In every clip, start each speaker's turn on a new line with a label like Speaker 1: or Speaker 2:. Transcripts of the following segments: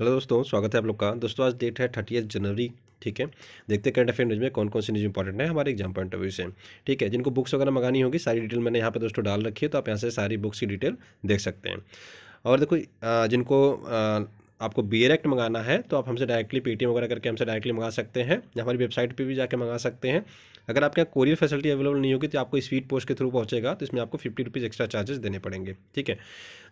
Speaker 1: hello दोस्तों स्वागत है आप लोग का दोस्तों आज डेट है थर्टी जनवरी ठीक है देखते हैं करंट अफेयर न्यूज़ में कौन कौन सी न्यूज़ इंपॉर्टेंट है हमारे एग्जाम पॉइंट ऑफ व्यू से ठीक है जिनको बुक्स वगैरह मंगानी होगी सारी डिटेल मैंने यहाँ पर दोस्तों डाल रखी है तो आप यहाँ से सारी बुक्स की डिटेल देख सकते हैं और देखो जिनको आपको बी एक्ट मंगाना है तो आप हमसे डायरेक्टली पेटीएम वगैरह करके हमसे डायरेक्टली मंगा सकते हैं या हमारी वेबसाइट पर भी जाकर मंगा सकते हैं अगर आपके यहाँ कोरियर फैसिलिटी अवेलेबल नहीं होगी तो आपको स्पीड पोस्ट के थ्रू पहुँचेगा तो इसमें आपको फिफ्टी रुपीज़ एक्स्ट्रा चार्जेस देने पड़ेंगे ठीक है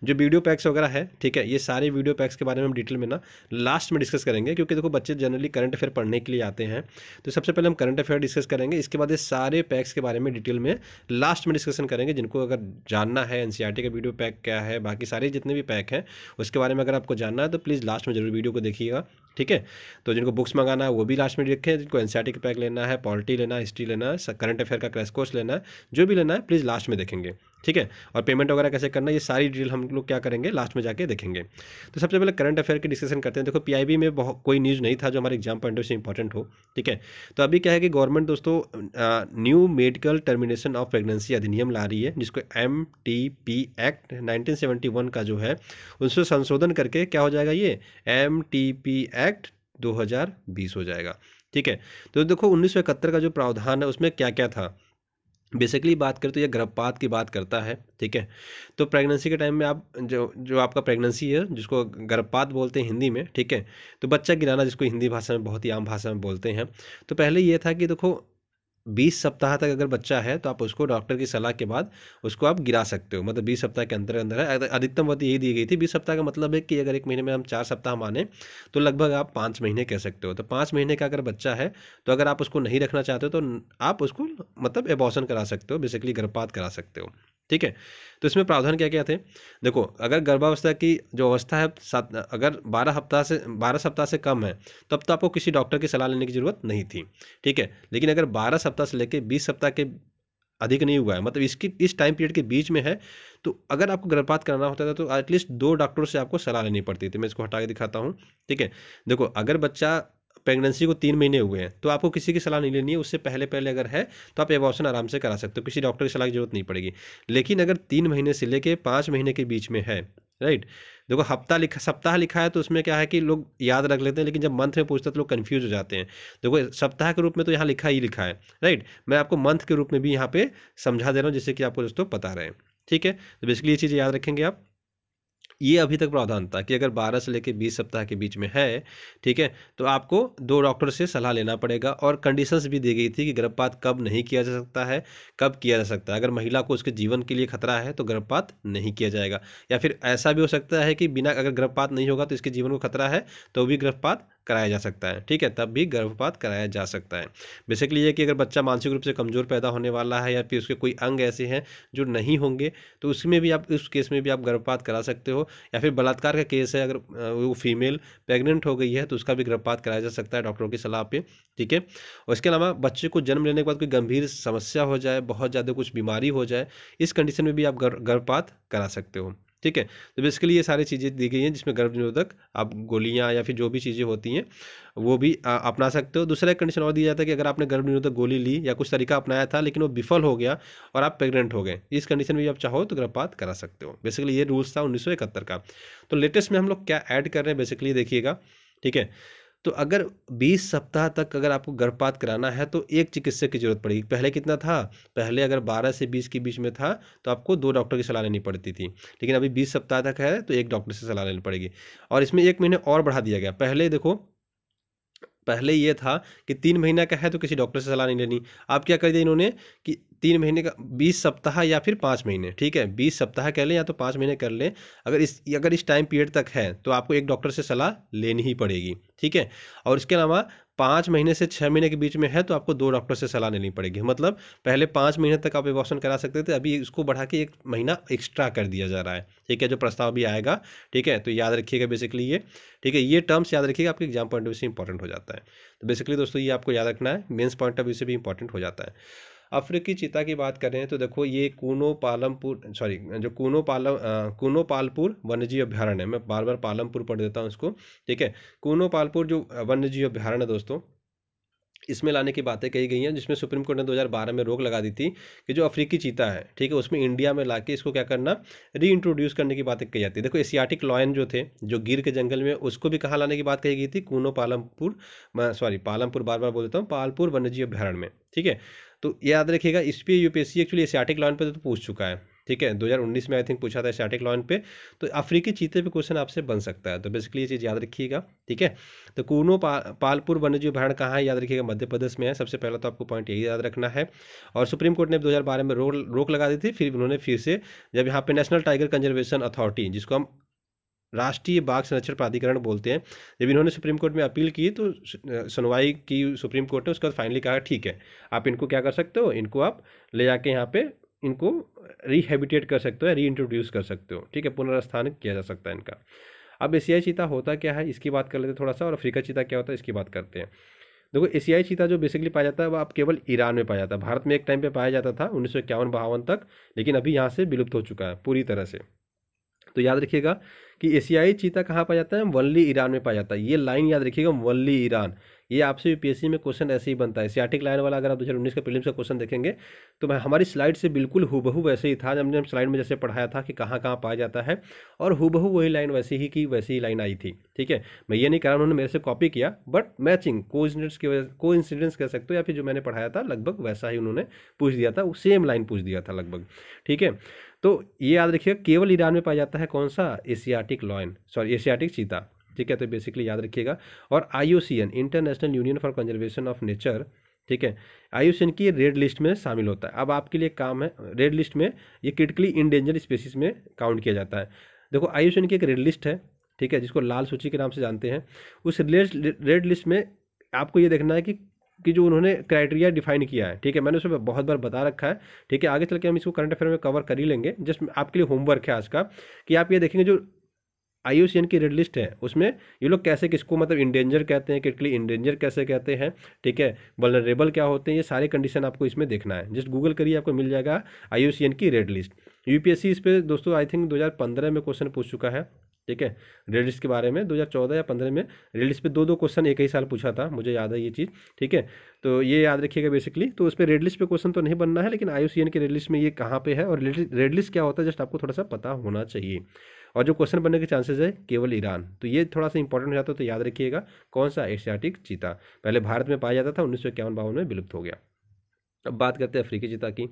Speaker 1: जो वीडियो पैक्स वगैरह है ठीक है ये सारे वीडियो पैक्स के बारे में हम डिटेल में ना लास्ट में डिस्कस करेंगे क्योंकि देखो बच्चे जनरली करंट अफेयर पढ़ने के लिए आते हैं तो सबसे पहले हम करंट अफेयर डिस्कस करेंगे इसके बाद ये सारे पैक्स के बारे में डिटेल में लास्ट में डिस्कशन करेंगे जिनको अगर जानना है एन e का वीडियो पैक क्या है बाकी सारे जितने भी पैक हैं उसके बारे में अगर आपको जानना है तो प्लीज़ लास्ट में जरूर वीडियो को देखिएगा ठीक है तो जिनको बुक्स मंगाना है वो भी लास्ट में रखें जिनको एनसीआरटी का पैक लेना है पॉलिटी लेना है हिस्ट्री लेना करंट अफेयर का क्रैश कोर्स लेना है जो भी लेना है प्लीज़ लास्ट में देखेंगे ठीक है और पेमेंट वगैरह कैसे करना ये सारी डिटेल हम लोग क्या करेंगे लास्ट में जाके देखेंगे तो सबसे पहले करंट अफेयर की डिस्कशन करते हैं देखो पीआईबी में बहुत कोई न्यूज़ नहीं था जो हमारे एग्जाम पॉइंट ऑफ से इंपॉर्टेंट हो ठीक है तो अभी क्या है कि गवर्नमेंट दोस्तों new medical termination of pregnancy अधिनियम ला रही है जिसको एम एक्ट नाइनटीन का जो है उससे संशोधन करके क्या हो जाएगा ये एम एक्ट दो हो जाएगा ठीक है तो देखो उन्नीस का जो प्रावधान है उसमें क्या क्या था बेसिकली बात करें तो यह गर्भपात की बात करता है ठीक है तो प्रेगनेंसी के टाइम में आप जो जो आपका प्रेगनेंसी है जिसको गर्भपात बोलते हैं हिंदी में ठीक है तो बच्चा गिराना जिसको हिंदी भाषा में बहुत ही आम भाषा में बोलते हैं तो पहले ये था कि देखो बीस सप्ताह तक अगर बच्चा है तो आप उसको डॉक्टर की सलाह के बाद उसको आप गिरा सकते हो मतलब बीस सप्ताह के अंदर अंदर है अधिकतम वत यही दी गई थी बीस सप्ताह का मतलब है कि अगर एक महीने में हम चार सप्ताह माने तो लगभग आप पाँच महीने कह सकते हो तो पाँच महीने का अगर बच्चा है तो अगर आप उसको नहीं रखना चाहते हो तो आप उसको मतलब एबॉसन करा सकते हो बेसिकली गर्भपात करा सकते हो ठीक है तो इसमें प्रावधान क्या क्या थे देखो अगर गर्भावस्था की जो अवस्था है सात अगर बारह हफ्ता से बारह सप्ताह से कम है तब तो आपको किसी डॉक्टर की सलाह लेने की ज़रूरत नहीं थी ठीक है लेकिन अगर बारह सप्ताह से लेकर बीस सप्ताह के अधिक नहीं हुआ है मतलब इसकी इस टाइम पीरियड के बीच में है तो अगर आपको गर्भपात कराना होता था तो एटलीस्ट दो डॉक्टरों से आपको सलाह लेनी पड़ती थी मैं इसको हटा के दिखाता हूँ ठीक है देखो अगर बच्चा प्रेगनेंसी को तीन महीने हुए हैं तो आपको किसी की सलाह नहीं लेनी है उससे पहले पहले अगर है तो आप एबॉर्शन आराम से करा सकते हो किसी डॉक्टर की सलाह की जरूरत नहीं पड़ेगी लेकिन अगर तीन महीने से लेकर पाँच महीने के बीच में है राइट देखो हफ्ता लिखा सप्ताह लिखा है तो उसमें क्या है कि लोग याद रख लेते हैं लेकिन जब मंथ में पूछते हैं तो लोग कन्फ्यूज हो जाते हैं देखो सप्ताह के रूप में तो यहाँ लिखा ही लिखा है राइट मैं आपको मंथ के रूप में भी यहाँ पे समझा दे रहा हूँ जिससे कि आपको दोस्तों पता रहे ठीक है तो बेसिकली ये चीज़ याद रखेंगे आप ये अभी तक प्रावधान था कि अगर 12 से लेकर 20 सप्ताह के बीच में है ठीक है तो आपको दो डॉक्टर से सलाह लेना पड़ेगा और कंडीशंस भी दी गई थी कि गर्भपात कब नहीं किया जा सकता है कब किया जा सकता है अगर महिला को उसके जीवन के लिए खतरा है तो गर्भपात नहीं किया जाएगा या फिर ऐसा भी हो सकता है कि बिना अगर गर्भपात नहीं होगा तो इसके जीवन को खतरा है तो भी गर्भपात कराया जा सकता है ठीक है तब भी गर्भपात कराया जा सकता है बेसिकली ये कि अगर बच्चा मानसिक रूप से कमज़ोर पैदा होने वाला है या फिर उसके कोई अंग ऐसे हैं जो नहीं होंगे तो उसमें भी आप उस केस में भी आप गर्भपात करा सकते हो या फिर बलात्कार का केस है अगर वो फीमेल प्रेग्नेंट हो गई है तो उसका भी गर्भपात कराया जा सकता है डॉक्टरों की सलाह पर ठीक है और इसके अलावा बच्चे को जन्म लेने के बाद कोई गंभीर समस्या हो जाए बहुत ज़्यादा कुछ बीमारी हो जाए इस कंडीशन में भी आप गर्भपात करा सकते हो ठीक है तो बेसिकली ये सारी चीज़ें दी गई हैं जिसमें गर्भ निरोधक आप गोलियाँ या फिर जो भी चीज़ें होती हैं वो भी अपना सकते हो दूसरा एक कंडीशन और दिया जाता है कि अगर आपने गर्भ निरोधक गोली ली या कुछ तरीका अपनाया था लेकिन वो विफल हो गया और आप प्रेगनेंट हो गए इस कंडीशन में भी आप चाहो तो गर्भपात करा सकते हो बेसिकली ये रूल्स था उन्नीस का तो लेटेस्ट में हम लोग क्या ऐड कर रहे हैं बेसिकली देखिएगा ठीक है तो अगर 20 सप्ताह तक अगर आपको गर्भपात कराना है तो एक चिकित्सक की ज़रूरत पड़ेगी पहले कितना था पहले अगर 12 से 20 के बीच में था तो आपको दो डॉक्टर की सलाह लेनी पड़ती थी लेकिन अभी 20 सप्ताह तक है तो एक डॉक्टर से सलाह लेनी पड़ेगी और इसमें एक महीने और बढ़ा दिया गया पहले देखो पहले ये था कि तीन महीना का है तो किसी डॉक्टर से सलाह नहीं लेनी आप क्या कर दिया इन्होंने कि तीन महीने का बीस सप्ताह या फिर पाँच महीने ठीक है बीस सप्ताह कह लें या तो पाँच महीने कर लें अगर इस अगर इस टाइम पीरियड तक है तो आपको एक डॉक्टर से सलाह लेनी ही पड़ेगी ठीक है और इसके अलावा पाँच महीने से छः महीने के बीच में है तो आपको दो डॉक्टर से सलाह लेनी पड़ेगी मतलब पहले पाँच महीने तक आप एबॉर्शन करा सकते थे अभी इसको बढ़ा के एक महीना एक्स्ट्रा कर दिया जा रहा है ठीक है जो प्रस्ताव भी आएगा ठीक है तो याद रखिएगा बेसिकली ये ठीक है ये टर्म्स याद रखिएगा आपके एग्जाम पॉइंट ऑफ व्यू से इंपॉर्टेंट हो जाता है तो बेसिकली दोस्तों ये आपको याद रखना है मेन्स पॉइंट ऑफ व्यू से भी इंपॉर्टेंट हो जाता है अफ्रीकी चीता की बात करें तो देखो ये कूनो पालमपुर सॉरी जो कूनो पालम कूनो पालपुर वन्यजीव अभ्यारण्य है मैं बार बार पालमपुर पढ़ देता हूँ उसको ठीक है कूनो पालपुर जो वन्यजीव अभ्यारण्य है दोस्तों इसमें लाने की बातें कही गई हैं जिसमें सुप्रीम कोर्ट ने 2012 में रोक लगा दी थी कि जो अफ्रीकी चीता है ठीक है उसमें इंडिया में लाके इसको क्या करना री इंट्रोड्यूस करने की बातें कही जाती है देखो एशियाटिक लॉयन जो थे जो गिर के जंगल में उसको भी कहाँ लाने की बात कही गई थी कूनो पालमपुर सॉरी पालमपुर बार बार बोलता हूँ पालपुर वन्यजीव अभ्यारण्य में ठीक है तो याद रखिएगा इस पर यूपीएससी एक्चुअली एशियाटिक लॉन पे तो पूछ चुका है ठीक है 2019 में आई थिंक पूछा था स्टैटिक लॉन पे तो अफ्रीकी चीते पे क्वेश्चन आपसे बन सकता है तो बेसिकली ये चीज़ याद रखिएगा ठीक है तो कूनो पा, पालपुर वन्यजीव भारण कहाँ है याद रखिएगा मध्य प्रदेश में है सबसे पहला तो आपको पॉइंट यही याद रखना है और सुप्रीम कोर्ट ने 2012 में रोक रोक लगा दी थी फिर उन्होंने फिर से जब यहाँ पे नेशनल टाइगर कंजर्वेशन अथॉरिटी जिसको हम राष्ट्रीय बाघ संरक्षण प्राधिकरण बोलते हैं जब इन्होंने सुप्रीम कोर्ट में अपील की तो सुनवाई की सुप्रीम कोर्ट ने उसके बाद फाइनली कहा ठीक है आप इनको क्या कर सकते हो इनको आप ले जाके यहाँ पे इनको रिहेबिटेट कर सकते हो या रीइंट्रोड्यूस कर सकते हो ठीक है पुनर्स्थानित किया जा सकता है इनका अब एशियाई चीता होता क्या है इसकी बात कर लेते हैं थोड़ा सा और अफ्रीका चीता क्या होता है इसकी बात करते हैं देखो एशियाई चीता जो बेसिकली पाया जाता है वह अब केवल ईरान में पाया जाता है भारत में एक टाइम पे पाया जाता था उन्नीस सौ तक लेकिन अभी यहाँ से विलुप्त हो चुका है पूरी तरह से तो याद रखिएगा कि एशियाई चीता कहाँ पाया जाता है वनली ईरान में पाया जाता है ये लाइन याद रखिएगा वनली ईरान ये आपसे यूपीएससी में क्वेश्चन ऐसे ही बनता है सियाटिक लाइन वाला अगर आप दो हज़ार उन्नीस का प्रीलिम्स का क्वेश्चन देखेंगे तो मैं हमारी स्लाइड से बिल्कुल हुबहू वैसे ही था हमने स्लाइड में जैसे पढ़ाया था कि कहाँ कहाँ पाया जाता है और हुबहू वही लाइन वैसी ही की वैसी ही लाइन आई थी ठीक है मैं ये नहीं कह रहा उन्होंने मेरे से कॉपी किया बट मैचिंग को इंसिडेंट्स की वजह कह सकते हो या फिर जो मैंने पढ़ाया था लगभग वैसा ही उन्होंने पूछ दिया था सेम लाइन पूछ दिया था लगभग ठीक है तो ये याद रखिएगा केवल ईरान में पाया जाता है कौन सा Asiatic lion sorry Asiatic cheetah ठीक है तो बेसिकली याद रखिएगा और I International Union for Conservation of Nature ठीक है आयुषन की रेड लिस्ट में शामिल होता है अब आपके लिए काम है रेड लिस्ट में ये क्रिटिकली इंडेंजर स्पीसीज में काउंट किया जाता है देखो आयुषन की एक रेड लिस्ट है ठीक है जिसको लाल सूची के नाम से जानते हैं उस रेड लिस्ट में आपको ये देखना है कि कि जो उन्होंने क्राइटेरिया डिफाइन किया है ठीक है मैंने उसमें बहुत बार बता रखा है ठीक है आगे चल के हम इसको करंट अफेयर में कवर कर ही लेंगे जस्ट आपके लिए होमवर्क है आज का कि आप ये देखेंगे जो आई की रेड लिस्ट है उसमें ये लोग कैसे किसको मतलब इंडेंजर कहते हैं क्रिटिकली इंडेंजर कैसे कहते हैं ठीक है वलरेबल क्या होते हैं ये सारे कंडीशन आपको इसमें देखना है जस्ट गूगल करिए आपको मिल जाएगा आई की रेड लिस्ट सी इस पर दोस्तों आई थिंक 2015 में क्वेश्चन पूछ चुका है ठीक है रेड के बारे में 2014 या 15 में रेड पे दो दो क्वेश्चन एक ही साल पूछा था मुझे याद है ये चीज़ ठीक है तो ये याद रखिएगा बेसिकली तो उस पर रेड लिस्ट पे क्वेश्चन तो नहीं बनना है लेकिन आई के रेड में ये कहाँ पे है और रेड लिस्ट क्या होता है जस्ट आपको थोड़ा सा पता होना चाहिए और जो क्वेश्चन बनने के चांसेस है केवल ईरान तो ये थोड़ा सा इंपॉर्टेंट हो जाता है तो याद रखिएगा कौन सा एशियाटिक चीता पहले भारत में पाया जाता था उन्नीस सौ में विलुप्त हो गया अब बात करते हैं अफ्रीकी चीता की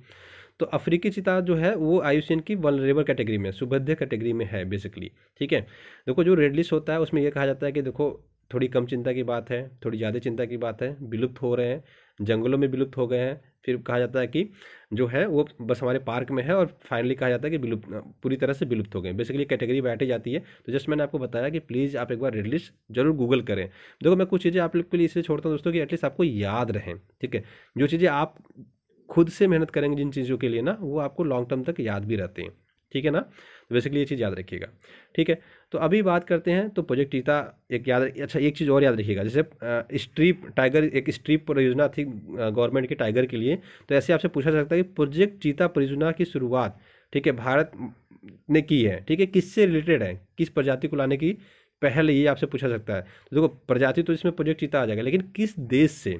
Speaker 1: तो अफ्रीकी चिता जो है वो आयुषियन की वनरेबल कैटेगरी में सुभद्य कैटेगरी में है बेसिकली ठीक है देखो जो रेड लिस्ट होता है उसमें यह कहा जाता है कि देखो थोड़ी कम चिंता की बात है थोड़ी ज़्यादा चिंता की बात है विलुप्त हो रहे हैं जंगलों में विलुप्त हो गए हैं फिर कहा जाता है कि जो है वो बस हमारे पार्क में है और फाइनली कहा जाता है कि विलुप्त पूरी तरह से विलुप्त हो गए बेसिकली कैटेगरी बैठी जाती है तो जस्ट मैंने आपको बताया कि प्लीज़ आप एक बार रेड लिस्ट जरूर गूगल करें देखो मैं कुछ चीज़ें आप लोग के लिए इसलिए छोड़ता हूँ दोस्तों कि एटलीस्ट आपको याद रहें ठीक है जो चीज़ें आप खुद से मेहनत करेंगे जिन चीज़ों के लिए ना वो आपको लॉन्ग टर्म तक याद भी रहते हैं ठीक है ना तो बेसिकली ये चीज़ याद रखिएगा ठीक है तो अभी बात करते हैं तो प्रोजेक्ट चीता एक याद अच्छा एक चीज़ और याद रखिएगा जैसे स्ट्रीप टाइगर एक स्ट्रीप परियोजना थी गवर्नमेंट के टाइगर के लिए तो ऐसे आपसे पूछा सकता है कि प्रोजेक्ट चीता परियोजना की शुरुआत ठीक है भारत ने की है ठीक है किससे रिलेटेड है किस प्रजाति को लाने की पहल ये आपसे पूछा सकता है तो देखो प्रजाति तो इसमें प्रोजेक्ट चीता आ जाएगा लेकिन किस देश से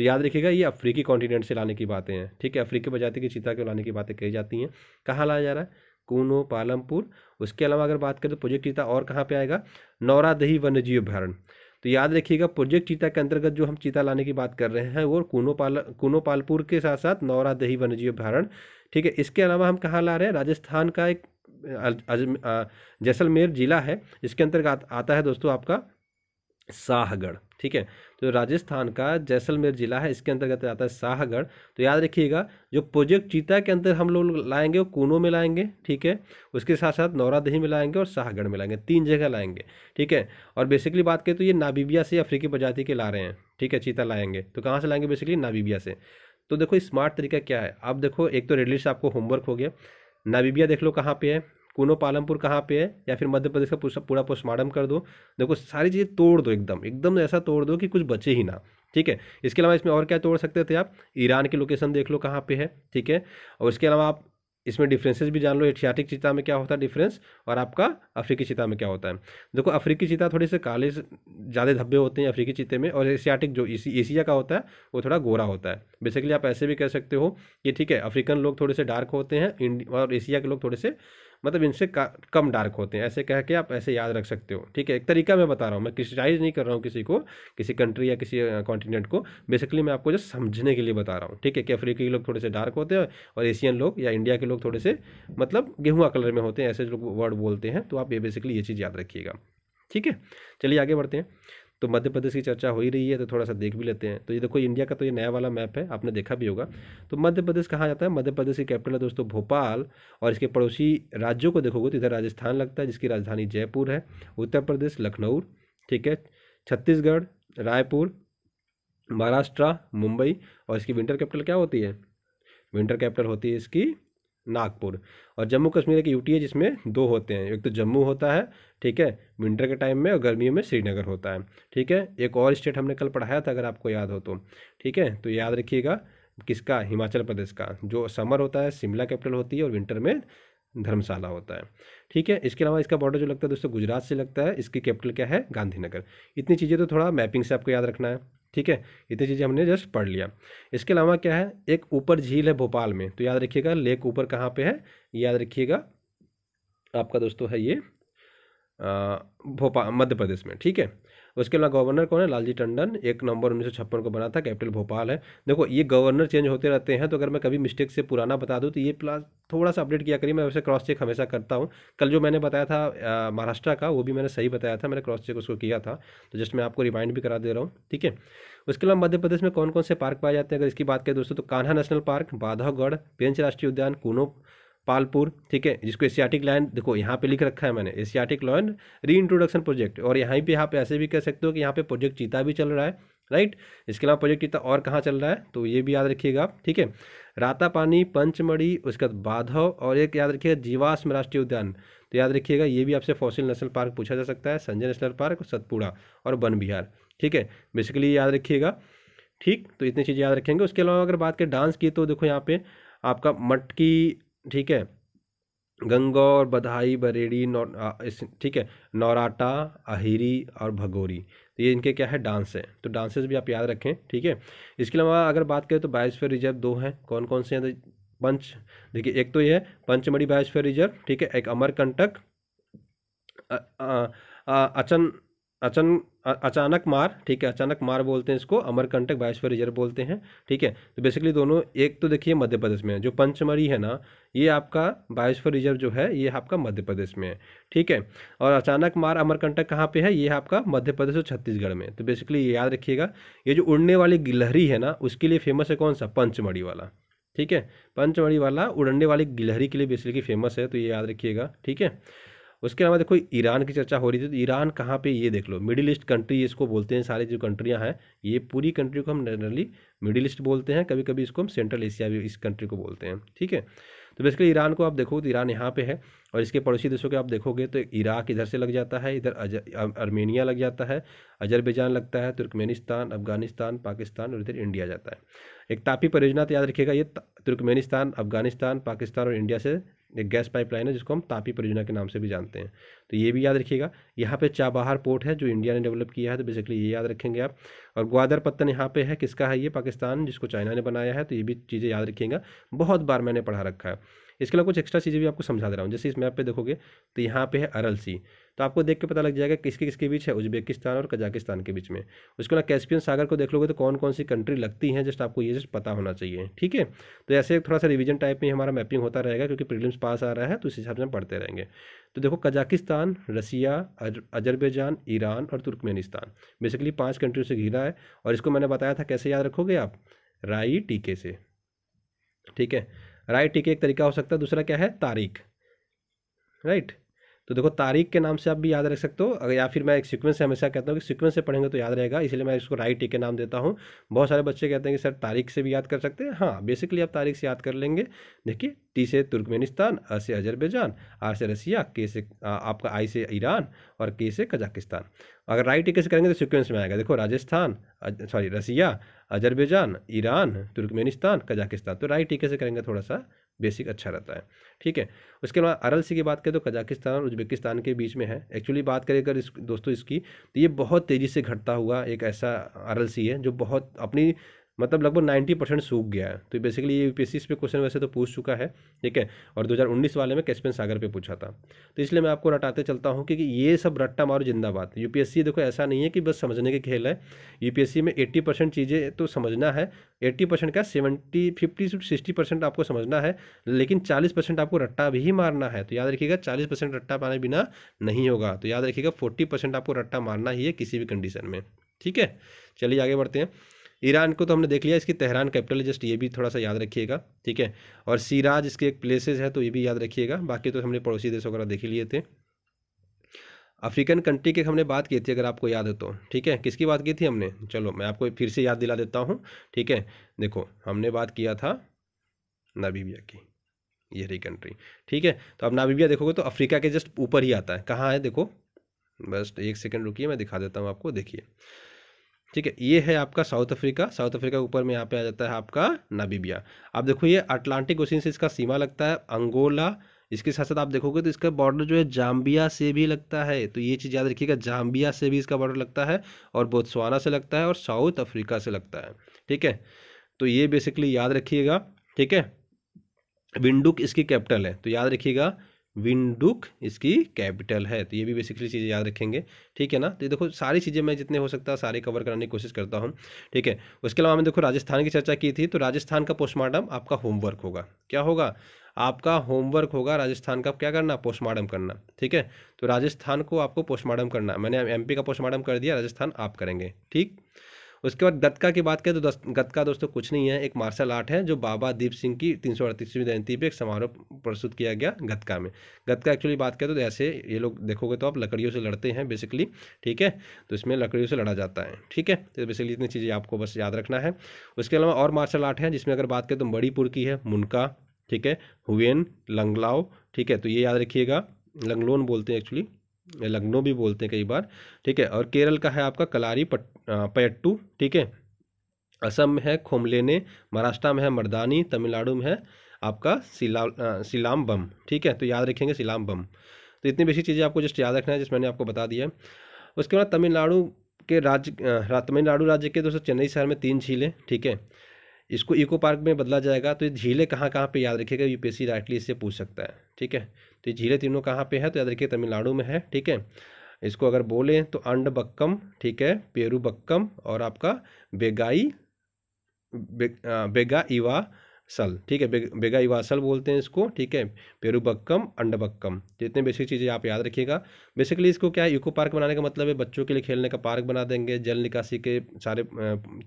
Speaker 1: तो याद रखिएगा ये अफ्रीकी कॉन्टिनेंट से लाने की बातें हैं ठीक है अफ्रीकी प्रजाति की चीता को लाने की बातें कही जाती हैं कहाँ लाया जा रहा है कूनो पालमपुर उसके अलावा अगर बात करें तो प्रोजेक्ट चीता और कहाँ पे आएगा नौरादही वन्यजीव अभ्यारण तो याद रखिएगा प्रोजेक्ट चीता के अंतर्गत जो हम चीता लाने की बात कर रहे हैं वो कूनोपाल कूनोपालपुर के साथ साथ नौरादही वन्यजीव अभ्यारण ठीक है इसके अलावा हम कहाँ ला रहे हैं राजस्थान का एक जैसलमेर जिला है इसके अंतर्गत आता है दोस्तों आपका शाहगढ़ ठीक है तो राजस्थान का जैसलमेर जिला है इसके अंतर्गत आता है शाहगढ़ तो याद रखिएगा जो प्रोजेक्ट चीता के अंदर हम लोग लाएंगे वो कूनो में लाएंगे ठीक है उसके साथ साथ नौरादही में लाएंगे और शाहगढ़ में लाएंगे तीन जगह लाएंगे ठीक है और बेसिकली बात करें तो ये नाबीबिया से अफ्रीकी प्रजाति के ला रहे हैं ठीक है चीता लाएंगे तो कहाँ से लाएंगे बेसिकली नाबीबिया से तो देखो स्मार्ट तरीका क्या है अब देखो एक तो रेडलिस्ट आपको होमवर्क हो गया नाबीबिया देख लो कहाँ पे है कूनो पालमपुर कहाँ पे है या फिर मध्य प्रदेश का पूरा पोस्टमार्टम कर दो देखो सारी चीज़ें तोड़ दो एकदम एकदम ऐसा तोड़ दो कि कुछ बचे ही ना ठीक है इसके अलावा इसमें और क्या तोड़ सकते थे आप ईरान की लोकेशन देख लो कहाँ पे है ठीक है और इसके अलावा आप इसमें डिफरेंसेस भी जान लो एशियाटिक चिता में क्या होता है डिफरेंस और आपका अफ्रीकी चिता में क्या होता है देखो अफ्रीकी चिता थोड़े से काले ज़्यादा धब्बे होते हैं अफ्रीकी चिते में और एशियाटिक जो एशिया का होता है वो थोड़ा गोरा होता है बेसिकली आप ऐसे भी कह सकते हो कि ठीक है अफ्रीकन लोग थोड़े से डार्क होते हैं और एशिया के लोग थोड़े से मतलब इनसे कम डार्क होते हैं ऐसे कह के आप ऐसे याद रख सकते हो ठीक है एक तरीका मैं बता रहा हूँ मैं क्रिटिसाइज नहीं कर रहा हूँ किसी को किसी कंट्री या किसी कॉन्टिनेंट को बेसिकली मैं आपको जो समझने के लिए बता रहा हूँ ठीक है कि अफ्रीकी लोग थोड़े से डार्क होते हैं और एशियन लोग या इंडिया के लोग थोड़े से मतलब गेहूँ कलर में होते हैं ऐसे लोग वर्ड बोलते हैं तो आप ये बेसिकली ये चीज़ याद रखिएगा ठीक है चलिए आगे बढ़ते हैं तो मध्य प्रदेश की चर्चा हो ही रही है तो थोड़ा सा देख भी लेते हैं तो ये देखो इंडिया का तो ये नया वाला मैप है आपने देखा भी होगा तो मध्य प्रदेश कहाँ जाता है मध्य प्रदेश की कैपिटल है दोस्तों भोपाल और इसके पड़ोसी राज्यों को देखोगे तो इधर राजस्थान लगता है जिसकी राजधानी जयपुर है उत्तर प्रदेश लखनऊ ठीक है छत्तीसगढ़ रायपुर महाराष्ट्र मुंबई और इसकी विंटर कैपिटल क्या होती है विंटर कैपिटल होती है इसकी नागपुर और जम्मू कश्मीर एक यूटी है जिसमें दो होते हैं एक तो जम्मू होता है ठीक है विंटर के टाइम में और गर्मियों में श्रीनगर होता है ठीक है एक और स्टेट हमने कल पढ़ाया था अगर आपको याद हो तो ठीक है तो याद रखिएगा किसका हिमाचल प्रदेश का जो समर होता है शिमला कैपिटल होती है और विंटर में धर्मशाला होता है ठीक है इसके अलावा इसका बॉर्डर जो लगता है दोस्तों गुजरात से लगता है इसकी कैपिटल क्या है गांधीनगर इतनी चीज़ें तो थोड़ा मैपिंग से आपको याद रखना है ठीक है इतनी चीज़ें हमने जस्ट पढ़ लिया इसके अलावा क्या है एक ऊपर झील है भोपाल में तो याद रखिएगा लेक ऊपर कहाँ पर है याद रखिएगा आपका दोस्तों है ये भोपाल मध्य प्रदेश में ठीक है उसके अलावा गवर्नर कौन है लालजी टंडन एक नवंबर उन्नीस को बना था कैपिटल भोपाल है देखो ये गवर्नर चेंज होते रहते हैं तो अगर मैं कभी मिस्टेक से पुराना बता दूँ तो ये प्लास थोड़ा सा अपडेट किया करिए मैं वैसे क्रॉस चेक हमेशा करता हूँ कल जो मैंने बताया था महाराष्ट्र का वो भी मैंने सही बताया था मैंने क्रॉस चेक उसको किया था तो जस्ट मैं आपको रिमाइंड भी करा दे रहा हूँ ठीक है उसके अलावा मध्य प्रदेश में कौन कौन से पार्क पाए जाते हैं अगर इसकी बात करें दोस्तों तो कान्हा नेशनल पार्क बाधवगढ़ पेंच राष्ट्रीय उद्यान कूनो पालपुर ठीक है जिसको एशियाटिक लैंड देखो यहाँ पे लिख रखा है मैंने Asiatic lion reintroduction project और यहाँ पे यहाँ पे ऐसे भी कह सकते हो कि यहाँ पे प्रोजेक्ट चीता भी चल रहा है राइट इसके अलावा प्रोजेक्ट चीता और कहाँ चल रहा है तो ये भी याद रखिएगा ठीक है राता पानी पंचमढ़ी उसके बाद बाधव और एक याद रखिएगा जीवाश्म राष्ट्रीय उद्यान तो याद रखिएगा ये भी आपसे फॉसिल नेशनल पार्क पूछा जा सकता है संजय नेशनल पार्क सतपुड़ा और वन बिहार ठीक है बेसिकली याद रखिएगा ठीक तो इतनी चीज़ें याद रखेंगे उसके अलावा अगर बात करें डांस की तो देखो यहाँ पे आपका मटकी ठीक है गंगौर बधाई बरेड़ी नौ ठीक है नौराटा अहिरी और भगोरी तो ये इनके क्या है डांस है तो डांसेस भी आप याद रखें ठीक है इसके अलावा अगर बात करें तो बायोस्फीयर रिजर्व दो हैं कौन कौन से हैं तो पंच देखिए एक तो ये है पंचमढ़ी बायोस्फीयर रिजर्व ठीक है एक अमरकंटक अचन अचन अचानक मार ठीक है अचानक मार बोलते हैं इसको अमरकंटक बायोस्फीयर रिजर्व बोलते हैं ठीक है तो बेसिकली दोनों एक तो देखिए मध्य प्रदेश में है जो पंचमढ़ी है ना ये आपका बायोस्फीयर रिजर्व जो है ये आपका मध्य प्रदेश में है ठीक है और अचानक मार अमरकंटक कहाँ पे है ये आपका मध्य प्रदेश और छत्तीसगढ़ में तो बेसिकली ये याद रखिएगा ये जो उड़ने वाली गिलहरी है ना उसके लिए फेमस है कौन सा पंचमढ़ी वाला ठीक है पंचमढ़ी वाला उड़ने वाली गिलहरी के लिए बेसिकली फेमस है तो ये याद रखिएगा ठीक है उसके अलावा देखो ईरान की चर्चा हो रही थी तो ईरान कहाँ पे ये देख लो मिडिल ईस्ट कंट्री इसको बोलते हैं सारी जो कंट्रियाँ हैं ये पूरी कंट्री को हम जनरली मिडिल ईस्ट बोलते हैं कभी कभी इसको हम सेंट्रल एशिया भी इस कंट्री को बोलते हैं ठीक है तो बेसिकली ईरान को आप देखो तो ईरान यहाँ पे है और इसके पड़ोसी देशों के आप देखोगे तो इराक इधर से लग जाता है इधर अर्मेनिया लग जाता है अजरबैजान लगता है तुर्कमेनिस्तान अफगानिस्तान पाकिस्तान और इधर इंडिया जाता है एक तापी परियोजना तो याद रखिएगा ये तुर्कमेनिस्तान अफगानिस्तान पाकिस्तान और इंडिया से एक गैस पाइपलाइन है जिसको हम तापी परियोजना के नाम से भी जानते हैं तो ये भी याद रखिएगा यहाँ पे चाबहार पोर्ट है जो इंडिया ने डेवलप किया है तो बेसिकली ये याद रखेंगे आप और ग्वादर पत्तन यहाँ पे है किसका है ये पाकिस्तान जिसको चाइना ने बनाया है तो ये भी चीज़ें याद रखिएगा बहुत बार मैंने पढ़ा रखा है इसके अलावा कुछ एक्स्ट्रा चीज़ें भी आपको समझा दे रहा हूँ जैसे इस मैप पे देखोगे तो यहाँ पे है अरल सी तो आपको देख के पता लग जाएगा किसके किसके बीच है उज्बेकिस्तान और कजाकिस्तान के बीच में उसके अलावा कैस्पियन सागर को देख लोगे तो कौन कौन सी कंट्री लगती हैं जस्ट आपको ये जस्ट पता होना चाहिए ठीक है तो ऐसे थोड़ा सा रिविजन टाइप में हमारा मैपिंग होता रहेगा क्योंकि प्रीलिम्स पास आ रहा है तो इस हिसाब से हम पढ़ते रहेंगे तो देखो कजाकिस्तान रसिया अजरबैजान ईरान और तुर्कमेनिस्तान बेसिकली पाँच कंट्री से घिरा है और इसको मैंने बताया था कैसे याद रखोगे आप राई टीके से ठीक है राइट ठीक है एक तरीका हो सकता है दूसरा क्या है तारीख राइट तो देखो तारीख के नाम से आप भी याद रख सकते हो अगर या फिर मैं एक सीक्वेंस से हमेशा कहता हूँ कि सीक्वेंस से पढ़ेंगे तो याद रहेगा इसलिए मैं इसको राइट के नाम देता हूँ बहुत सारे बच्चे कहते हैं कि सर तारीख से भी याद कर सकते हैं हाँ बेसिकली आप तारीख से याद कर लेंगे देखिए टी से तुर्कमेनिस्तान अ से अजरबैजान आर से रसिया के से आपका आई से ईरान और के से कजाकिस्तान अगर राइट के से करेंगे तो सिक्वेंस में आएगा देखो Rajasthan sorry Russia Azerbaijan Iran Turkmenistan Kazakhstan तो राइट के से करेंगे थोड़ा सा बेसिक अच्छा रहता है ठीक है उसके बाद आर की बात करें तो कजाकिस्तान और उज्बेकिस्तान के बीच में है एक्चुअली बात करें अगर इस दोस्तों इसकी तो ये बहुत तेज़ी से घटता हुआ एक ऐसा सी है जो बहुत अपनी मतलब लगभग 90 परसेंट सूख गया है तो बेसिकली ये यूपीएससी पे क्वेश्चन वैसे तो पूछ चुका है ठीक है और 2019 वाले में कैस्पेन सागर पे पूछा था तो इसलिए मैं आपको रटाते चलता हूँ क्योंकि ये सब रट्टा मारो जिंदाबाद यूपीएससी देखो ऐसा नहीं है कि बस समझने के खेल है यूपीएससी में एट्टी चीज़ें तो समझना है एट्टी परसेंट का seventy fifty to sixty percent आपको समझना है लेकिन चालीस परसेंट आपको रट्टा भी मारना है तो याद रखिएगा चालीस परसेंट रट्टा पाने बिना नहीं होगा तो याद रखिएगा फोर्टी परसेंट आपको रट्टा मारना ही है किसी भी कंडीशन में ठीक है चलिए आगे बढ़ते हैं ईरान को तो हमने देख लिया इसकी तेहरान कैपिटल है जस्ट ये भी थोड़ा सा याद रखिएगा ठीक है और सिराज इसके एक प्लेसेज है तो ये भी याद रखिएगा बाकी तो हमने पड़ोसी देश वगैरह देख लिए थे अफ्रीकन कंट्री की हमने बात की थी अगर आपको याद हो तो ठीक है किसकी बात की थी हमने चलो मैं आपको फिर से याद दिला देता हूँ ठीक है देखो हमने बात किया था नबीबिया की ये रही कंट्री ठीक है तो अब नाबीबिया देखोगे तो अफ्रीका के जस्ट ऊपर ही आता है कहाँ है देखो बस एक सेकंड रुकिए मैं दिखा देता हूँ आपको देखिए ठीक है ये है आपका साउथ अफ्रीका साउथ अफ्रीका के ऊपर में यहाँ पे आ जाता है आपका नबीबिया आप देखो ये अटलांटिक ओशन से इसका सीमा लगता है अंगोला इसके साथ साथ आप देखोगे तो इसका बॉर्डर जो है जाम्बिया से भी लगता है तो ये चीज़ याद रखिएगा जाम्बिया से भी इसका बॉर्डर लगता है और बोत्सवाना से लगता है और साउथ अफ्रीका से लगता है ठीक है तो ये बेसिकली याद रखिएगा ठीक है विंडुक इसकी कैपिटल है तो याद रखिएगा विंडुक इसकी कैपिटल है तो ये भी बेसिकली चीज़ें याद रखेंगे ठीक है ना तो देखो सारी चीज़ें मैं जितने हो सकता है सारे कवर कराने की कोशिश करता हूँ ठीक है उसके अलावा हमने देखो राजस्थान की चर्चा की थी तो राजस्थान का पोस्टमार्टम आपका होमवर्क होगा क्या होगा आपका होमवर्क होगा राजस्थान का क्या करना पोस्टमार्टम करना ठीक है तो राजस्थान को आपको पोस्टमार्टम करना मैंने एम का पोस्टमार्टम कर दिया राजस्थान आप करेंगे ठीक उसके बाद गतका की बात करें तो गतका दोस्तों कुछ नहीं है एक मार्शल आर्ट है जो बाबा दीप सिंह की तीन जयंती पर एक समारोह प्रस्तुत किया गया गतका में गतका एक्चुअली बात करें तो ऐसे ये लोग देखोगे तो आप लकड़ियों से लड़ते हैं बेसिकली ठीक है तो इसमें लकड़ियों से लड़ा जाता है ठीक है तो बेसिकली इतनी चीज़ें आपको बस याद रखना है उसके अलावा और मार्शल आर्ट है जिसमें अगर बात करें तो मणिपुर की है मुनका ठीक है हुवेन लंगलाओ ठीक है तो ये याद रखिएगा लंगलोन बोलते हैं एक्चुअली लखनऊ भी बोलते हैं कई बार ठीक है और केरल का है आपका कलारी पट पयट्टू ठीक है असम में है खोमलेने महाराष्ट्र में है मर्दानी तमिलनाडु में है आपका सिला सिलाम बम ठीक है तो याद रखेंगे सिलाम बम तो इतनी बेसिक चीज़ें आपको जस्ट याद रखना है जिस मैंने आपको बता दिया है उसके बाद तमिलनाडु के राज्य तमिलनाडु राज्य के दोस्तों चेन्नई शहर में तीन झीलें ठीक है इसको इको पार्क में बदला जाएगा तो ये झीलें कहाँ कहाँ पे याद रखिएगा यूपीएससी डायरेक्टली इससे पूछ सकता है ठीक है तो ये झीलें तीनों कहाँ पे है तो याद रखिए तमिलनाडु में है ठीक है इसको अगर बोलें तो अंड बक्कम ठीक है पेरूबक्कम और आपका बेगाई बे, बेगा इवा सल ठीक है बे, बेगा इवासल बोलते हैं इसको ठीक है पेरूबक्कम अंडबक्कम जितने तो बेसिक चीज़ें आप याद रखिएगा बेसिकली इसको क्या है इको पार्क बनाने का मतलब है बच्चों के लिए खेलने का पार्क बना देंगे जल निकासी के सारे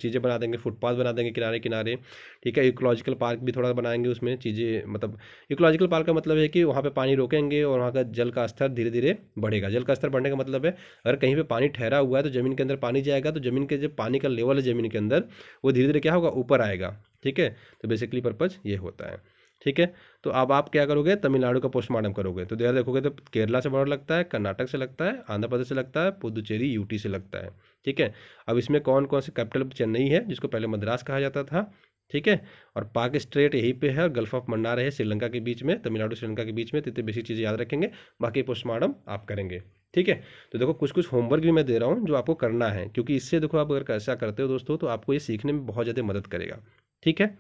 Speaker 1: चीज़ें बना देंगे फुटपाथ बना देंगे किनारे किनारे ठीक है इकोलॉजिकल पार्क भी थोड़ा बनाएंगे उसमें चीज़ें मतलब इकोलॉजिकल पार्क का मतलब है कि वहाँ पर पानी रोकेंगे और वहाँ का जल का स्तर धीरे धीरे बढ़ेगा जल का स्तर बढ़ने का मतलब है अगर कहीं पर पानी ठहरा हुआ है तो ज़मीन के अंदर पानी जाएगा तो ज़मीन के जो पानी का लेवल है ज़मीन के अंदर वो धीरे धीरे क्या होगा ऊपर आएगा ठीक है तो बेसिकली पर्पज़ ये होता है ठीक है तो अब आप क्या करोगे तमिलनाडु का पोस्टमार्टम करोगे तो देर देखोगे तो केरला से बॉर्डर लगता है कर्नाटक से लगता है आंध्र प्रदेश से लगता है पुदुचेरी यूटी से लगता है ठीक है अब इसमें कौन कौन से कैपिटल चेन्नई है जिसको पहले मद्रास कहा जाता था ठीक है और पाक स्ट्रेट यहीं पे है और गल्फ ऑफ मंडार है श्रीलंका के बीच में तमिलनाडु श्रीलंका के बीच में तो इतनी बेसिक चीज़ें याद रखेंगे बाकी पोस्टमार्टम आप करेंगे ठीक है तो देखो कुछ कुछ होमवर्क भी मैं दे रहा हूँ जो आपको करना है क्योंकि इससे देखो आप अगर ऐसा करते हो दोस्तों तो आपको ये सीखने में बहुत ज़्यादा मदद करेगा ठीक है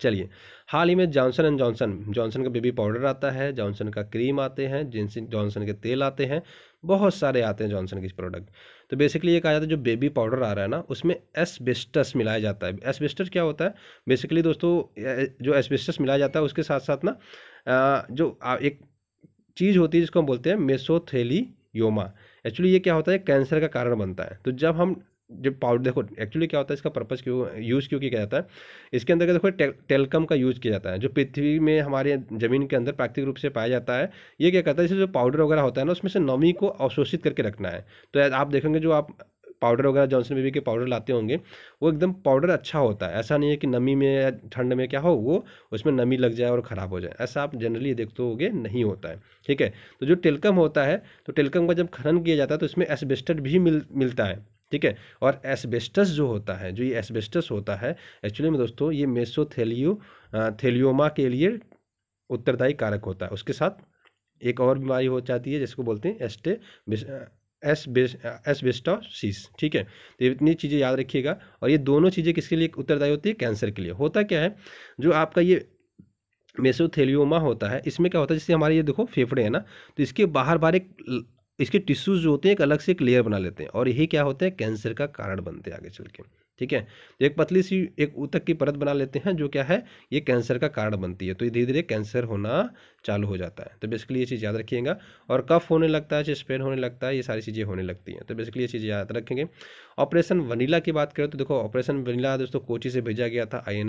Speaker 1: चलिए हाल ही में जॉनसन एंड जॉनसन जॉनसन का बेबी पाउडर आता है जॉनसन का क्रीम आते हैं जिनसे जॉनसन के तेल आते हैं बहुत सारे आते हैं जॉनसन के प्रोडक्ट तो बेसिकली ये कहा जाता है जो बेबी पाउडर आ रहा है ना उसमें एसबेस्टस मिलाया जाता है एसबेस्टस क्या होता है बेसिकली दोस्तों जो एसबेस्टस मिलाया जाता है उसके साथ साथ ना जो एक चीज़ होती है जिसको हम बोलते हैं मेसोथेली योमा एक्चुअली ये क्या होता है कैंसर का कारण बनता है तो जब हम जब पाउडर देखो एक्चुअली क्या होता है इसका पर्पज़ क्यों यूज़ क्यों किया जाता है इसके अंदर देखो टे, टेलकम का यूज़ किया जाता है जो पृथ्वी में हमारे ज़मीन के अंदर प्राकृतिक रूप से पाया जाता है ये क्या करता है जैसे जो पाउडर वगैरह होता है ना उसमें से नमी को अवशोषित करके रखना है तो आप देखेंगे जो आप पाउडर वगैरह जॉनसन बेबी के पाउडर लाते होंगे वो एकदम पाउडर अच्छा होता है ऐसा नहीं है कि नमी में या ठंड में क्या हो वो उसमें नमी लग जाए और ख़राब हो जाए ऐसा आप जनरली देखते होगे नहीं होता है ठीक है तो जो टेलकम होता है तो टेलकम का जब खनन किया जाता है तो इसमें एसबेस्टर भी मिल मिलता है ठीक है और एसबेस्टस जो होता है जो ये एसबेस्टस होता है एक्चुअली में दोस्तों ये मेसोथेलियो थेलियोमा के लिए उत्तरदायी कारक होता है उसके साथ एक और बीमारी हो जाती है जिसको बोलते हैं एस्टे एसबेस्टोसिस ठीक है तो इतनी चीज़ें याद रखिएगा और ये दोनों चीज़ें किसके लिए उत्तरदायी होती है कैंसर के लिए होता क्या है जो आपका ये मेसोथेलियोमा होता है इसमें क्या होता है जैसे हमारे ये देखो फेफड़े हैं ना तो इसके बाहर बाहर एक इसके टिश्यूज़ जो होते हैं एक अलग से एक लेयर बना लेते हैं और यही क्या होता है कैंसर का कारण बनते हैं आगे चल के ठीक है तो एक पतली सी एक ऊतक की परत बना लेते हैं जो क्या है ये कैंसर का कारण बनती है तो ये धीरे धीरे कैंसर होना चालू हो जाता है तो बेसिकली ये चीज़ याद रखिएगा और कफ होने लगता है चेस्ट पेन होने लगता है ये सारी चीज़ें होने लगती हैं तो बेसिकली ये चीज़ याद रखेंगे ऑपरेशन वनीला की बात करें तो देखो ऑपरेशन वनीला दोस्तों कोची से भेजा गया था आई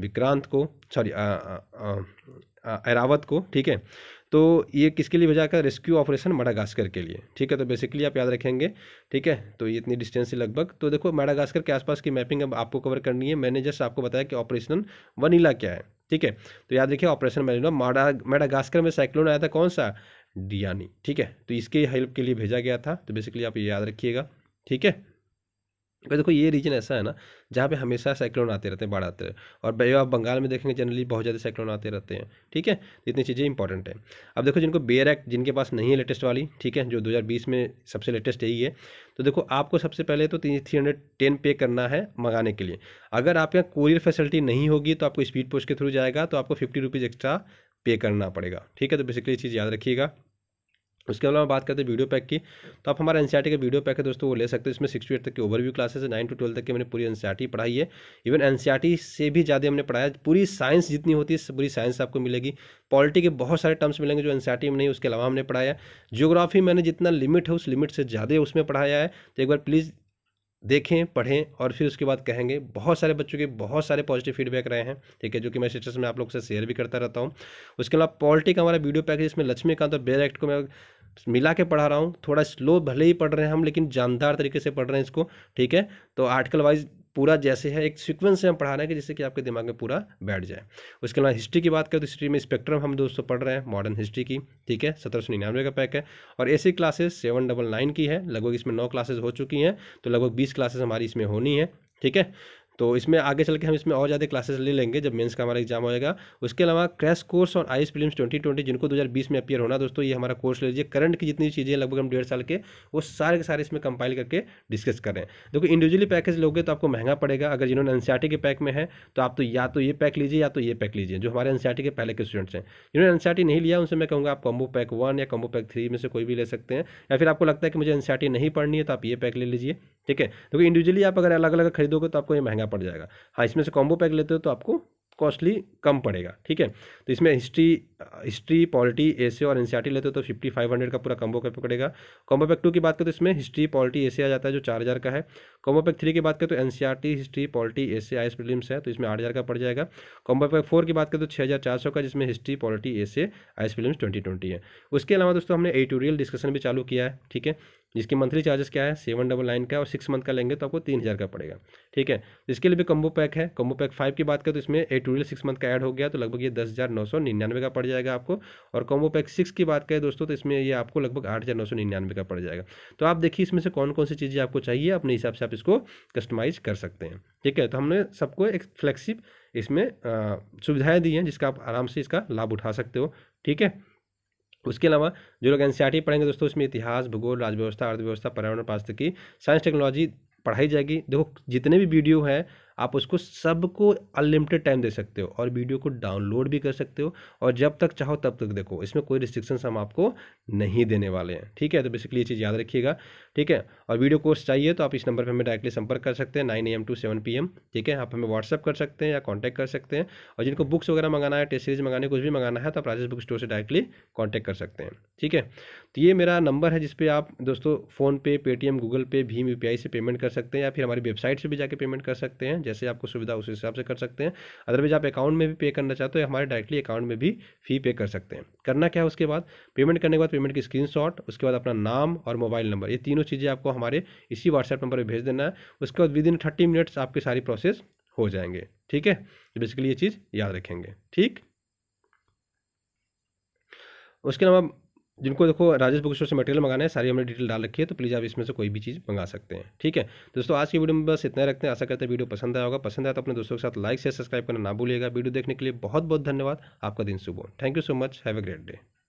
Speaker 1: विक्रांत को सॉरी ऐरावत को ठीक है तो ये किसके लिए भेजा गया रेस्क्यू ऑपरेशन माडागास्कर के लिए ठीक है तो बेसिकली आप याद रखेंगे ठीक है तो ये इतनी डिस्टेंस है लगभग तो देखो मेडागास्कर के आसपास की मैपिंग अब आपको कवर करनी है मैंने जस्ट आपको बताया कि ऑपरेशन वनीला क्या है ठीक है तो याद रखिए ऑपरेशन मैरिनो माडा मेडागास्कर में साइक्लोन आया था कौन सा डियानी ठीक है तो इसके हेल्प के लिए भेजा गया था तो बेसिकली आप ये याद रखिएगा ठीक है भाई देखो ये रीजन ऐसा है ना जहाँ पे हमेशा साइक्लोन आते रहते हैं बाढ़ आते हैं और भाई आप बंगाल में देखेंगे जनरली बहुत ज़्यादा साइक्लोन आते रहते हैं ठीक है इतनी चीज़ें इंपॉर्टेंट है अब देखो जिनको बेयर एक्ट जिनके पास नहीं है लेटेस्ट वाली ठीक है जो 2020 में सबसे लेटेस्ट यही है तो देखो आपको सबसे पहले तो थ्री हंड्रेड टेन पे करना है मंगाने के लिए अगर आपके यहाँ कोरियर फैसिलिटी नहीं होगी तो आपको स्पीड पोस्ट के थ्रू जाएगा तो आपको फिफ्टी रुपीज़ एक्स्ट्रा पे करना पड़ेगा ठीक है तो बेसिकली चीज़ याद रखिएगा उसके अलावा बात करते हैं वीडियो पैक की तो आप हमारा एनसीआर e का वीडियो पैक है दोस्तों वो ले सकते हैं इसमें सिक्स टू एट तक की ओवरव्यू क्लासेस है नाइन टू ट्वेल्व तक की मैंने पूरी एन e पढ़ाई है इवन एन e से भी ज़्यादा हमने पढ़ाया पूरी साइंस जितनी होती है पूरी साइंस आपको मिलेगी पॉलिटी के बहुत सारे टर्म्स मिलेंगे जो एन में नहीं उसके अलावा हमने पढ़ाया जियोग्राफी मैंने जितना लिमिट है उस लिमिट से ज़्यादा उसमें पढ़ाया है तो एक बार प्लीज़ देखें पढ़ें और फिर उसके बाद कहेंगे बहुत सारे बच्चों के बहुत सारे पॉजिटिव फीडबैक रहे हैं ठीक है जो कि मैं स्टेटस में आप लोग से शेयर भी करता रहता हूँ उसके अलावा पॉलिटी का हमारा वीडियो पैकेज इसमें लक्ष्मीकांत और बेर एक्ट को मैं मिला के पढ़ा रहा हूँ थोड़ा स्लो भले ही पढ़ रहे हैं हम लेकिन जानदार तरीके से पढ़ रहे हैं इसको ठीक है तो आर्टिकल वाइज पूरा जैसे है एक सीक्वेंस से हम पढ़ा रहे हैं कि जिससे कि आपके दिमाग में पूरा बैठ जाए उसके अलावा हिस्ट्री की बात करें तो हिस्ट्री में स्पेक्ट्रम हम दोस्तों पढ़ रहे हैं मॉडर्न हिस्ट्री की ठीक है सत्रह सौ निन्यानवे का पैक है और ऐसी क्लासेस सेवन डबल नाइन की है लगभग इसमें नौ क्लासेज हो चुकी हैं तो लगभग बीस क्लासेज हमारी इसमें होनी है ठीक है तो इसमें आगे चल के हम इसमें और ज़्यादा क्लासेस ले लेंगे जब मेंस का हमारा एग्जाम होएगा उसके अलावा क्रैश कोर्स और आई फिल्म ट्वेंटी ट्वेंटी जिनको 2020 में अपियर होना दोस्तों ये हमारा कोर्स ले लीजिए करंट की जितनी चीज़ें लगभग हम डेढ़ साल के वो सारे के सारे इसमें कंपाइल करके डिस्कस करें देखो इंडिविजुअली पैकेज लोगे तो आपको महंगा पड़ेगा अगर जिन्होंने एन के पैक में है तो आप तो या तो ये पैक लीजिए या तो ये पैक लीजिए जो हमारे एन के पहले के स्टूडेंट्स हैं जिन्होंने एन नहीं लिया उनसे मैं कहूँगा आप कॉम्बो पैक वन या कॉम्बो पैक थ्री में से कोई भी ले सकते हैं या फिर आपको लगता है कि मुझे एन नहीं पढ़नी है तो आप ये पैक ले लीजिए ठीक है देखो तो इंडिविजुअली आप अगर अलग अलग खरीदोगे तो आपको ये महंगा पड़ जाएगा हाँ इसमें से कॉम्बो पैक लेते हो तो आपको कॉस्टली कम पड़ेगा ठीक है तो इसमें हिस्ट्री हिस्ट्री पॉलिटी ए और एन e लेते हो तो फिफ्टी फाइव हंड्रेड का पूरा कॉम्बो पैक पड़ेगा कॉम्बो पैक टू की बात करें तो इसमें हिस्ट्री पॉलिटी ए आ जाता है जो चार हज़ार का है कॉम्बो पैक थ्री की बात करें तो N history polity C I S है तो इसमें आठ हज़ार का पड़ जाएगा कॉम्बो पैक फोर की बात करें तो छः हज़ार चार सौ का जिसमें history polity C I twenty twenty है उसके अलावा दोस्तों हमने एटोरियल डिस्कशन भी चालू किया है ठीक है जिसकी मंथली चार्जेस क्या है सेवन डबल नाइन का और सिक्स मंथ का लेंगे तो आपको तीन हज़ार का पड़ेगा ठीक है इसके लिए भी कम्बो पैक है कम्बो पैक फाइव की बात करें तो इसमें ए टूरियल सिक्स मंथ का ऐड हो गया तो लगभग ये दस हज़ार नौ सौ निन्यानवे का पड़ जाएगा आपको और कम्बो पैक सिक्स की बात करें दोस्तों तो इसमें ये आपको लगभग आठ हज़ार नौ सौ निन्यानवे का पड़ जाएगा तो आप देखिए इसमें से कौन कौन सी चीज़ें आपको चाहिए अपने हिसाब से आप इसको कस्टमाइज कर सकते हैं ठीक है तो हमने सबको एक फ्लेक्सिब इसमें सुविधाएँ दी हैं जिसका आप आराम से इसका लाभ उठा सकते हो ठीक है उसके अलावा जो लोग एन पढ़ेंगे दोस्तों उसमें इतिहास भूगोल राजव्यवस्था अर्थव्यवस्था पर्यावरण पास्तिकी साइंस टेक्नोलॉजी पढ़ाई जाएगी देखो जितने भी वीडियो हैं आप उसको सबको अनलिमिटेड टाइम दे सकते हो और वीडियो को डाउनलोड भी कर सकते हो और जब तक चाहो तब तक देखो इसमें कोई रिस्ट्रिक्शन हम आपको नहीं देने वाले हैं ठीक है तो बेसिकली ये चीज़ याद रखिएगा ठीक है और वीडियो कोर्स चाहिए तो आप इस नंबर पर हमें डायरेक्टली संपर्क कर सकते हैं nine A M to seven P M ठीक है आप हमें व्हाट्सअप कर सकते हैं या कॉन्टैक्ट कर सकते हैं और जिनको बुक्स वगैरह मंगाना है टेस्ट सीरीज मंगाने कुछ भी मंगाना है तो आप राजेश बुक स्टोर से डायरेक्टली कॉन्टैक्ट कर सकते हैं ठीक है तो ये मेरा नंबर है जिसपे आप दोस्तों फ़ोनपे पेटीएम गूगल पे भीम यू से पेमेंट कर सकते हैं या फिर हमारी वेबसाइट से भी जाके पेमेंट कर सकते हैं जैसे आपको सुविधा उस हिसाब से कर सकते हैं अदरवाइज आप अकाउंट में भी पे करना चाहते हो हमारे डायरेक्टली अकाउंट में भी फ़ी पे कर सकते हैं करना क्या है उसके बाद पेमेंट करने के बाद पेमेंट की स्क्रीन उसके बाद अपना नाम और मोबाइल नंबर ये तीनों चीज़ें आपको हमारे इसी व्हाट्सएप नंबर पर भेज देना है उसके बाद विद इन थर्टी मिनट्स आपकी सारी प्रोसेस हो जाएंगे ठीक है तो बेसिकली ये चीज़ याद रखेंगे ठीक उसके अलावा जिनको देखो राजेश बुक स्टोर से मटेरियल मंगाना है सारी हमने डिटेल डाल रखी है तो प्लीज़ आप इसमें से कोई भी चीज़ मंगा सकते हैं ठीक है तो दोस्तों आज की वीडियो में बस इतना रखते हैं आशा करते हैं वीडियो पसंद आया होगा पसंद आया तो अपने दोस्तों के साथ लाइक शेयर सब्सक्राइब करना ना भूलिएगा वीडियो देखने के लिए बहुत बहुत धन्यवाद आपका दिन सुबह हो thank you so much have a great day